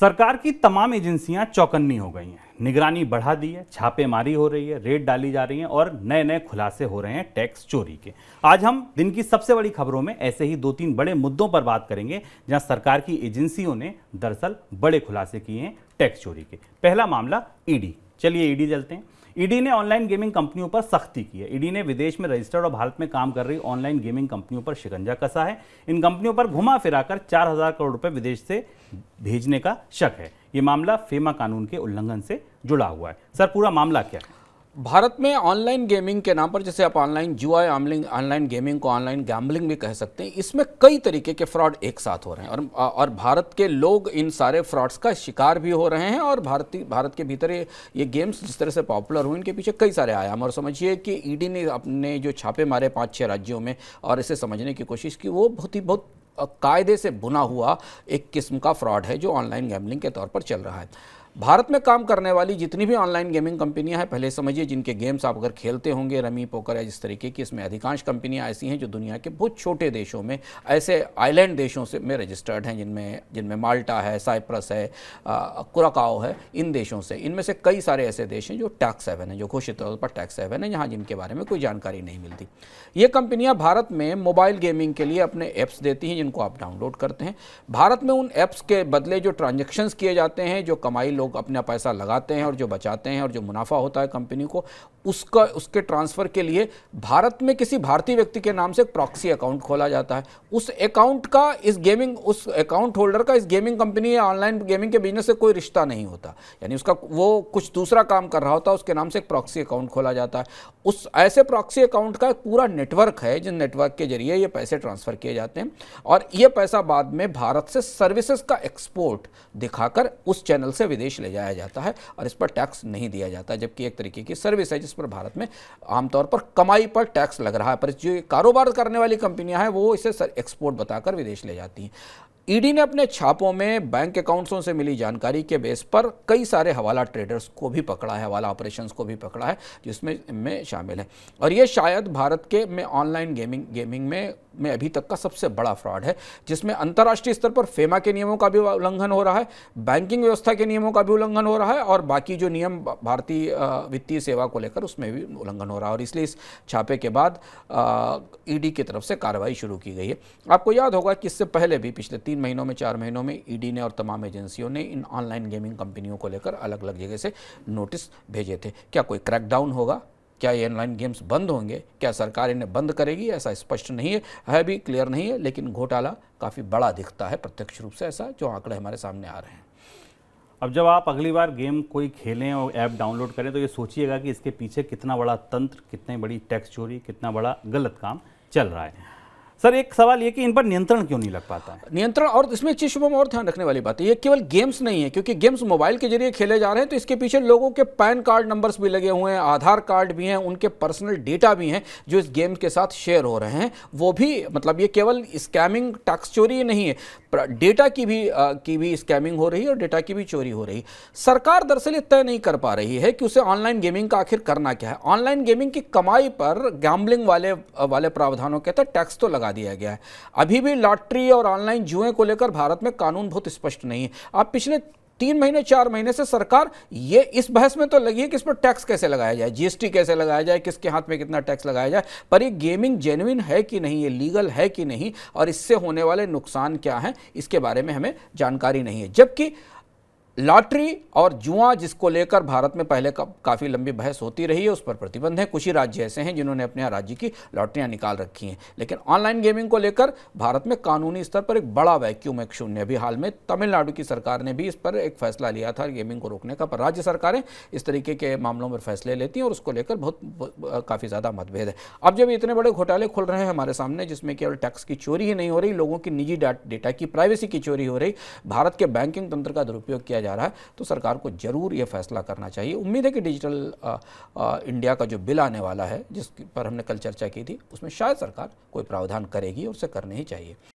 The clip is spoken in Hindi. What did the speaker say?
सरकार की तमाम एजेंसियां चौकन्नी हो गई हैं निगरानी बढ़ा दी है छापेमारी हो रही है रेड डाली जा रही है और नए नए खुलासे हो रहे हैं टैक्स चोरी के आज हम दिन की सबसे बड़ी खबरों में ऐसे ही दो तीन बड़े मुद्दों पर बात करेंगे जहां सरकार की एजेंसियों ने दरअसल बड़े खुलासे किए हैं टैक्स चोरी के पहला मामला ईडी चलिए ईडी e चलते हैं ईडी e ने ऑनलाइन गेमिंग कंपनियों पर सख्ती की है ईडी e ने विदेश में रजिस्टर्ड और भारत में काम कर रही ऑनलाइन गेमिंग कंपनियों पर शिकंजा कसा है इन कंपनियों पर घुमा फिराकर हजार करोड़ रुपए विदेश से भेजने का शक है ये मामला फेमा कानून के उल्लंघन से जुड़ा हुआ है सर पूरा मामला क्या है भारत में ऑनलाइन गेमिंग के नाम पर जैसे आप ऑनलाइन जुआ ऑनलाइन गेमिंग को ऑनलाइन गैम्बलिंग भी कह सकते हैं इसमें कई तरीके के फ्रॉड एक साथ हो रहे हैं और और भारत के लोग इन सारे फ्रॉड्स का शिकार भी हो रहे हैं और भारतीय भारत के भीतर ये, ये गेम्स जिस तरह से पॉपुलर हुए इनके पीछे कई सारे आयाम और समझिए कि ईडी e ने अपने जो छापे मारे पाँच छः राज्यों में और इसे समझने की कोशिश की वो बहुत ही बहुत कायदे से बुना हुआ एक किस्म का फ्रॉड है जो ऑनलाइन गैम्बलिंग के तौर पर चल रहा है भारत में काम करने वाली जितनी भी ऑनलाइन गेमिंग कंपनियां हैं पहले समझिए जिनके गेम्स आप अगर खेलते होंगे रमी पोकर या जिस तरीके की इसमें अधिकांश कंपनियां ऐसी हैं जो दुनिया के बहुत छोटे देशों में ऐसे आइलैंड देशों से में रजिस्टर्ड हैं जिनमें जिनमें माल्टा है साइप्रस है कुराकाओ है इन देशों से इनमें से कई सारे ऐसे देश हैं जो टैक्स सेवन हैं जो घोषित तौर पर टैक्स सेवन है जहाँ जिनके बारे में कोई जानकारी नहीं मिलती ये कंपनियाँ भारत में मोबाइल गेमिंग के लिए अपने ऐप्स देती हैं जिनको आप डाउनलोड करते हैं भारत में उन ऐप्स के बदले जो ट्रांजेक्शन्स किए जाते हैं जो कमाई लोग लोग अपना पैसा लगाते हैं और जो बचाते हैं और जो मुनाफा होता है कंपनी को उसका उसके ट्रांसफ़र के लिए भारत में किसी भारतीय व्यक्ति के नाम से एक प्रॉक्सी अकाउंट खोला जाता है उस अकाउंट का इस गेमिंग उस अकाउंट होल्डर का इस गेमिंग कंपनी या ऑनलाइन गेमिंग के बिजनेस से कोई रिश्ता नहीं होता यानी उसका वो कुछ दूसरा काम कर रहा होता है उसके नाम से एक प्रॉक्सी अकाउंट खोला जाता है उस ऐसे प्रॉक्सी अकाउंट का एक पूरा नेटवर्क है जिन नेटवर्क के जरिए ये पैसे ट्रांसफ़र किए जाते हैं और ये पैसा बाद में भारत से सर्विसेज का एक्सपोर्ट दिखाकर उस चैनल से विदेश ले जाया जाता है और इस पर टैक्स नहीं दिया जाता जबकि एक तरीके की सर्विस है जिस पर भारत में आमतौर पर कमाई पर टैक्स लग रहा है पर जो कारोबार करने वाली कंपनियां हैं वो इसे एक्सपोर्ट बताकर विदेश ले जाती हैं ईडी e ने अपने छापों में बैंक अकाउंट्सों से मिली जानकारी के बेस पर कई सारे हवाला ट्रेडर्स को भी पकड़ा है हवाला ऑपरेशंस को भी पकड़ा है जिसमें में शामिल है और ये शायद भारत के में ऑनलाइन गेमिंग गेमिंग में में अभी तक का सबसे बड़ा फ्रॉड है जिसमें अंतर्राष्ट्रीय स्तर पर फेमा के नियमों का भी उल्लंघन हो रहा है बैंकिंग व्यवस्था के नियमों का भी उल्लंघन हो रहा है और बाकी जो नियम भारतीय वित्तीय सेवा को लेकर उसमें भी उल्लंघन हो रहा है और इसलिए इस छापे के बाद ईडी की तरफ से कार्रवाई शुरू की गई है आपको याद होगा कि इससे पहले भी पिछले तीन महीनों में चार महीनों में ईडी ने और तमाम एजेंसियों ने इन ऑनलाइन गेमिंग कंपनियों को लेकर अलग अलग जगह से नोटिस भेजे थे क्या कोई क्रैकडाउन होगा क्या ये ऑनलाइन गेम्स बंद होंगे क्या सरकार इन्हें बंद करेगी ऐसा स्पष्ट नहीं है है भी क्लियर नहीं है लेकिन घोटाला काफ़ी बड़ा दिखता है प्रत्यक्ष रूप से ऐसा जो आंकड़े हमारे सामने आ रहे हैं अब जब आप अगली बार गेम कोई खेलें और ऐप डाउनलोड करें तो ये सोचिएगा कि इसके पीछे कितना बड़ा तंत्र कितनी बड़ी टैक्स चोरी कितना बड़ा गलत काम चल रहा है सर एक सवाल ये कि इन पर नियंत्रण क्यों नहीं लग पाता है नियंत्रण और इसमें चीज शुभम और ध्यान रखने वाली बात है ये केवल गेम्स नहीं है क्योंकि गेम्स मोबाइल के जरिए खेले जा रहे हैं तो इसके पीछे लोगों के पैन कार्ड नंबर्स भी लगे हुए हैं आधार कार्ड भी हैं उनके पर्सनल डेटा भी हैं जो इस गेम के साथ शेयर हो रहे हैं वो भी मतलब ये केवल स्कैमिंग टैक्स चोरी नहीं है डेटा की भी आ, की भी स्कैमिंग हो रही है और डेटा की भी चोरी हो रही है सरकार दरअसल ये तय नहीं कर पा रही है कि उसे ऑनलाइन गेमिंग का आखिर करना क्या है ऑनलाइन गेमिंग की कमाई पर गैम्बलिंग वाले वाले प्रावधानों के तहत टैक्स तो लगा लगा दिया गया है अभी भी लॉटरी और ऑनलाइन जुए को लेकर भारत में कानून बहुत स्पष्ट नहीं है आप पिछले तीन महीने चार महीने से सरकार ये इस बहस में तो लगी है कि इस पर टैक्स कैसे लगाया जाए जीएसटी कैसे लगाया जाए किसके हाथ में कितना टैक्स लगाया जाए पर ये गेमिंग जेन्युइन है कि नहीं ये लीगल है कि नहीं और इससे होने वाले नुकसान क्या हैं इसके बारे में हमें जानकारी नहीं है जबकि लॉटरी और जुआ जिसको लेकर भारत में पहले का, काफ़ी लंबी बहस होती रही है उस पर प्रतिबंध है कुछ ही राज्य ऐसे हैं जिन्होंने अपने राज्य की लॉटरियां निकाल रखी हैं लेकिन ऑनलाइन गेमिंग को लेकर भारत में कानूनी स्तर पर एक बड़ा वैक्यूम एक शून्य अभी हाल में तमिलनाडु की सरकार ने भी इस पर एक फैसला लिया था गेमिंग को रोकने का पर राज्य सरकारें इस तरीके के मामलों पर फैसले लेती हैं और उसको लेकर बहुत काफ़ी ज़्यादा मतभेद है अब जब इतने बड़े घोटाले खुल रहे हैं हमारे सामने जिसमें केवल टैक्स की चोरी ही नहीं हो रही लोगों की निजी डेटा की प्राइवेसी की चोरी हो रही भारत के बैंकिंग तंत्र का दुरुपयोग किया जा रहा है तो सरकार को ज़रूर ये फैसला करना चाहिए उम्मीद है कि डिजिटल इंडिया का जो बिल आने वाला है जिस पर हमने कल चर्चा की थी उसमें शायद सरकार कोई प्रावधान करेगी और उसे करने ही चाहिए